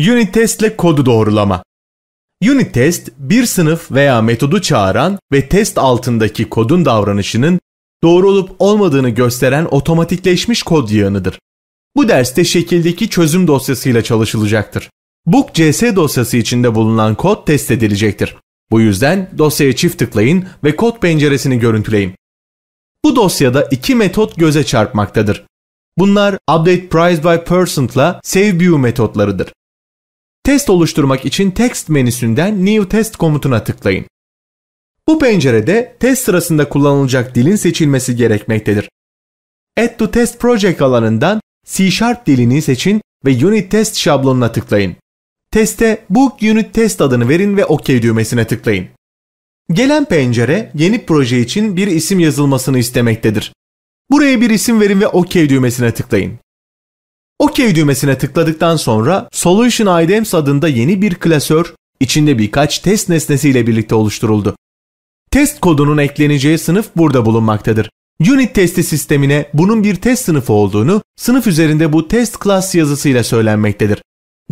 Unit ile kodu doğrulama. Unit test bir sınıf veya metodu çağıran ve test altındaki kodun davranışının doğru olup olmadığını gösteren otomatikleşmiş kod yığınıdır. Bu derste şekildeki çözüm dosyasıyla çalışılacaktır. Book CS dosyası içinde bulunan kod test edilecektir. Bu yüzden dosyaya çift tıklayın ve kod penceresini görüntüleyin. Bu dosyada iki metot göze çarpmaktadır. Bunlar update price by percent'la save view metotlarıdır. Test oluşturmak için text menüsünden New Test komutuna tıklayın. Bu pencerede test sırasında kullanılacak dilin seçilmesi gerekmektedir. Add to Test Project alanından C Sharp dilini seçin ve Unit Test şablonuna tıklayın. Teste Book Unit Test adını verin ve OK düğmesine tıklayın. Gelen pencere yeni proje için bir isim yazılmasını istemektedir. Buraya bir isim verin ve OK düğmesine tıklayın. OK düğmesine tıkladıktan sonra Solution IDEMS adında yeni bir klasör içinde birkaç test nesnesiyle birlikte oluşturuldu. Test kodunun ekleneceği sınıf burada bulunmaktadır. Unit testi sistemine bunun bir test sınıfı olduğunu sınıf üzerinde bu test class yazısıyla söylenmektedir.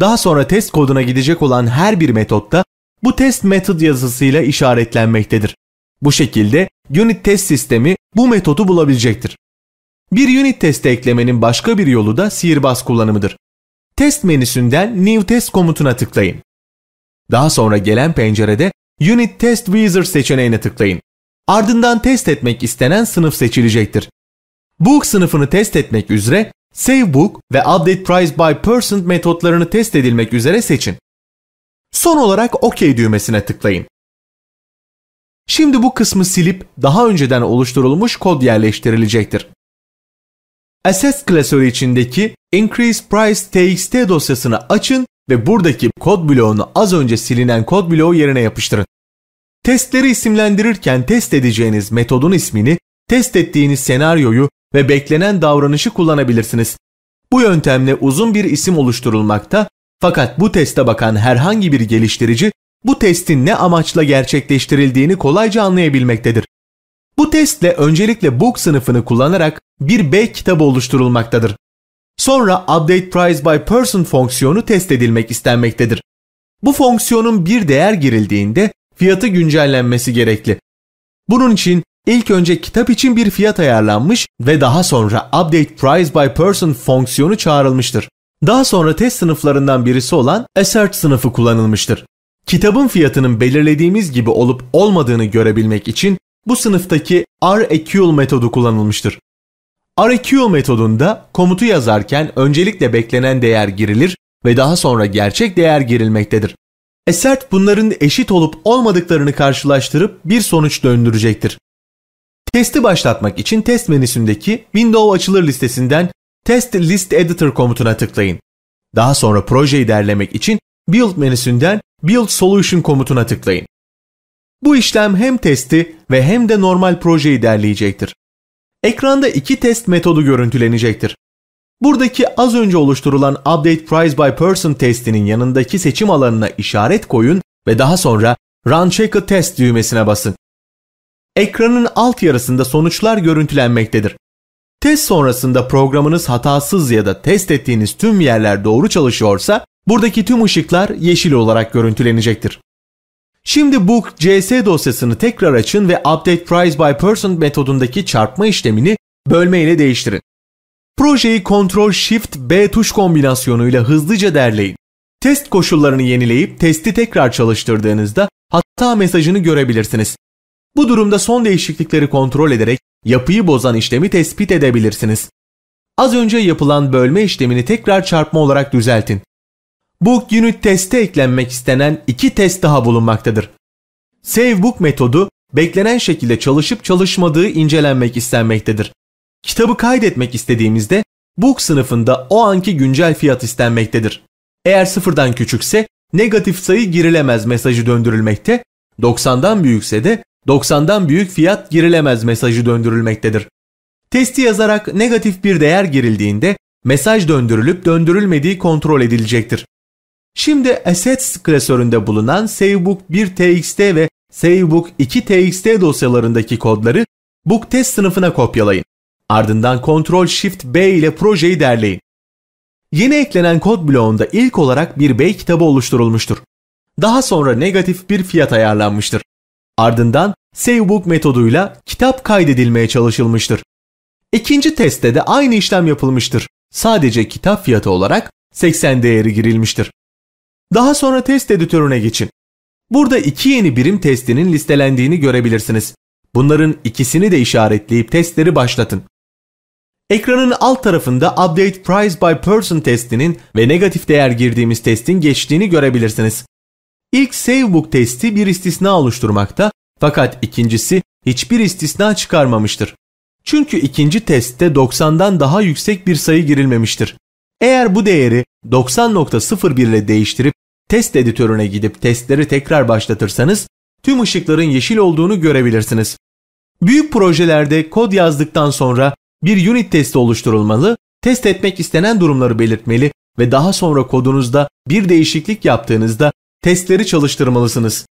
Daha sonra test koduna gidecek olan her bir metot da bu test method yazısıyla işaretlenmektedir. Bu şekilde unit test sistemi bu metodu bulabilecektir. Bir unit testi eklemenin başka bir yolu da sihirbaz kullanımıdır. Test menüsünden New Test komutuna tıklayın. Daha sonra gelen pencerede Unit Test Wizard seçeneğine tıklayın. Ardından test etmek istenen sınıf seçilecektir. Book sınıfını test etmek üzere Save Book ve Update Price by Person metotlarını test edilmek üzere seçin. Son olarak OK düğmesine tıklayın. Şimdi bu kısmı silip daha önceden oluşturulmuş kod yerleştirilecektir. Assets klasörü içindeki Increase Price TXT dosyasını açın ve buradaki kod bloğunu az önce silinen kod bloğu yerine yapıştırın. Testleri isimlendirirken test edeceğiniz metodun ismini, test ettiğiniz senaryoyu ve beklenen davranışı kullanabilirsiniz. Bu yöntemle uzun bir isim oluşturulmakta fakat bu teste bakan herhangi bir geliştirici bu testin ne amaçla gerçekleştirildiğini kolayca anlayabilmektedir. Bu testle öncelikle book sınıfını kullanarak bir B kitabı oluşturulmaktadır. Sonra update price by person fonksiyonu test edilmek istenmektedir. Bu fonksiyonun bir değer girildiğinde fiyatı güncellenmesi gerekli. Bunun için ilk önce kitap için bir fiyat ayarlanmış ve daha sonra update price by person fonksiyonu çağrılmıştır. Daha sonra test sınıflarından birisi olan assert sınıfı kullanılmıştır. Kitabın fiyatının belirlediğimiz gibi olup olmadığını görebilmek için bu sınıftaki REQL metodu kullanılmıştır. RQ metodunda komutu yazarken öncelikle beklenen değer girilir ve daha sonra gerçek değer girilmektedir. Assert e bunların eşit olup olmadıklarını karşılaştırıp bir sonuç döndürecektir. Testi başlatmak için test menüsündeki Window açılır listesinden Test List Editor komutuna tıklayın. Daha sonra projeyi derlemek için Build menüsünden Build Solution komutuna tıklayın. Bu işlem hem testi ve hem de normal projeyi derleyecektir ekranda iki test metodu görüntülenecektir. Buradaki az önce oluşturulan Update Price by Person testinin yanındaki seçim alanına işaret koyun ve daha sonra Run Check a Test düğmesine basın. Ekranın alt yarısında sonuçlar görüntülenmektedir. Test sonrasında programınız hatasız ya da test ettiğiniz tüm yerler doğru çalışıyorsa buradaki tüm ışıklar yeşil olarak görüntülenecektir. Şimdi book cs dosyasını tekrar açın ve update price by person metodundaki çarpma işlemini bölme ile değiştirin. Projeyi Ctrl Shift B tuş kombinasyonuyla hızlıca derleyin. Test koşullarını yenileyip testi tekrar çalıştırdığınızda hata mesajını görebilirsiniz. Bu durumda son değişiklikleri kontrol ederek yapıyı bozan işlemi tespit edebilirsiniz. Az önce yapılan bölme işlemini tekrar çarpma olarak düzeltin. Book Unit teste eklenmek istenen iki test daha bulunmaktadır. Savebook metodu beklenen şekilde çalışıp çalışmadığı incelenmek istenmektedir. Kitabı kaydetmek istediğimizde Book sınıfında o anki güncel fiyat istenmektedir. Eğer sıfırdan küçükse negatif sayı girilemez mesajı döndürülmekte, 90'dan büyükse de 90'dan büyük fiyat girilemez mesajı döndürülmektedir. Testi yazarak negatif bir değer girildiğinde mesaj döndürülüp döndürülmediği kontrol edilecektir. Şimdi Assets klasöründe bulunan Savebook 1txt ve Savebook 2txt dosyalarındaki kodları BookTest sınıfına kopyalayın. Ardından Ctrl-Shift-B ile projeyi derleyin. Yeni eklenen kod bloğunda ilk olarak bir B kitabı oluşturulmuştur. Daha sonra negatif bir fiyat ayarlanmıştır. Ardından Savebook metoduyla kitap kaydedilmeye çalışılmıştır. İkinci testte de aynı işlem yapılmıştır. Sadece kitap fiyatı olarak 80 değeri girilmiştir. Daha sonra test editörüne geçin. Burada iki yeni birim testinin listelendiğini görebilirsiniz. Bunların ikisini de işaretleyip testleri başlatın. Ekranın alt tarafında Update Price by Person testinin ve negatif değer girdiğimiz testin geçtiğini görebilirsiniz. İlk Savebook testi bir istisna oluşturmakta fakat ikincisi hiçbir istisna çıkarmamıştır. Çünkü ikinci testte 90'dan daha yüksek bir sayı girilmemiştir. Eğer bu değeri 90.01 ile değiştirip test editörüne gidip testleri tekrar başlatırsanız tüm ışıkların yeşil olduğunu görebilirsiniz. Büyük projelerde kod yazdıktan sonra bir unit testi oluşturulmalı, test etmek istenen durumları belirtmeli ve daha sonra kodunuzda bir değişiklik yaptığınızda testleri çalıştırmalısınız.